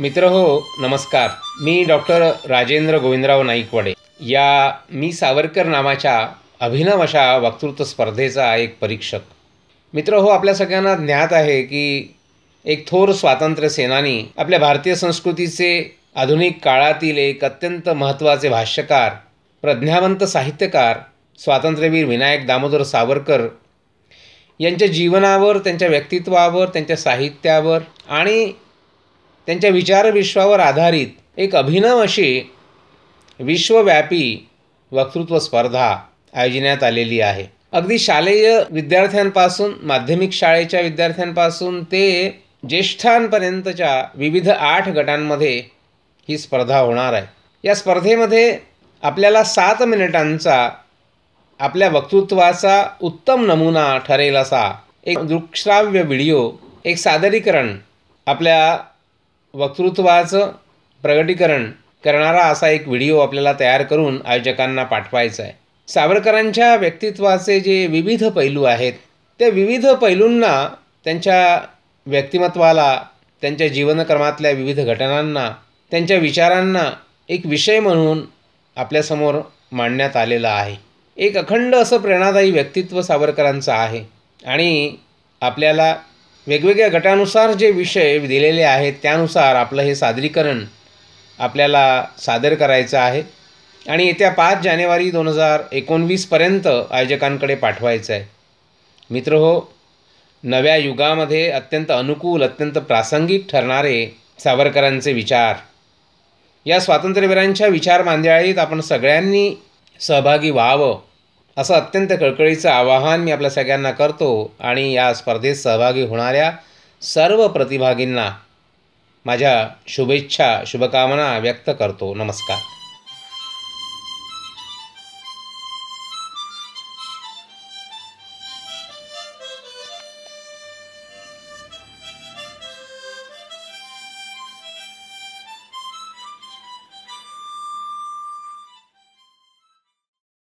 मित्र हो नमस्कार मी डॉक्टर राजेंद्र गोविंदराव नाईकवाडे या मी सावरकर नावाच्या अभिनव अशा वक्तृत्व स्पर्धेचा एक परीक्षक मित्र हो आपल्या सगळ्यांना ज्ञात आहे की एक थोर स्वातंत्र्य सेनानी आपल्या भारतीय संस्कृतीचे आधुनिक काळातील एक अत्यंत महत्त्वाचे भाष्यकार प्रज्ञावंत साहित्यकार स्वातंत्र्यवीर विनायक दामोदर सावरकर यांच्या जीवनावर त्यांच्या व्यक्तित्वावर त्यांच्या साहित्यावर आणि त्यांच्या विचारविश्वावर आधारित एक अभिनव अशी विश्वव्यापी वक्तृत्व स्पर्धा आयोजण्यात आलेली आहे अगदी शालेय विद्यार्थ्यांपासून माध्यमिक शाळेच्या विद्यार्थ्यांपासून ते ज्येष्ठांपर्यंतच्या विविध आठ गटांमध्ये ही स्पर्धा होणार आहे या स्पर्धेमध्ये आपल्याला सात मिनिटांचा आपल्या वक्तृत्वाचा उत्तम नमुना ठरेल असा एक दृकश्राव्य व्हिडिओ एक सादरीकरण आपल्या वक्तृत्वाचं प्रगटीकरण करणारा असा एक व्हिडिओ आपल्याला तयार करून आयोजकांना पाठवायचा आहे सावरकरांच्या व्यक्तित्वाचे जे विविध पैलू आहेत त्या विविध पैलूंना त्यांच्या व्यक्तिमत्वाला त्यांच्या जीवनक्रमातल्या विविध घटनांना त्यांच्या विचारांना एक विषय म्हणून आपल्यासमोर मांडण्यात आलेला आहे एक अखंड असं प्रेरणादायी व्यक्तित्व सावरकरांचं आहे आणि आपल्याला वेगवेगळ्या गटानुसार जे विषय दिलेले आहेत त्यानुसार आपलं हे सादरीकरण आपल्याला सादर करायचं आहे आणि येत्या पाच जानेवारी दोन हजार एकोणवीसपर्यंत आयोजकांकडे पाठवायचं आहे मित्र हो नव्या युगामध्ये अत्यंत अनुकूल अत्यंत प्रासंगिक ठरणारे सावरकरांचे विचार या स्वातंत्र्यवीरांच्या विचार मांदियाळीत आपण सगळ्यांनी सहभागी व्हावं असं अत्यंत कळकळीचं आवाहन मी आपल्या सगळ्यांना करतो आणि या स्पर्धेत सहभागी होणाऱ्या सर्व प्रतिभागींना माझ्या शुभेच्छा शुभकामना व्यक्त करतो नमस्कार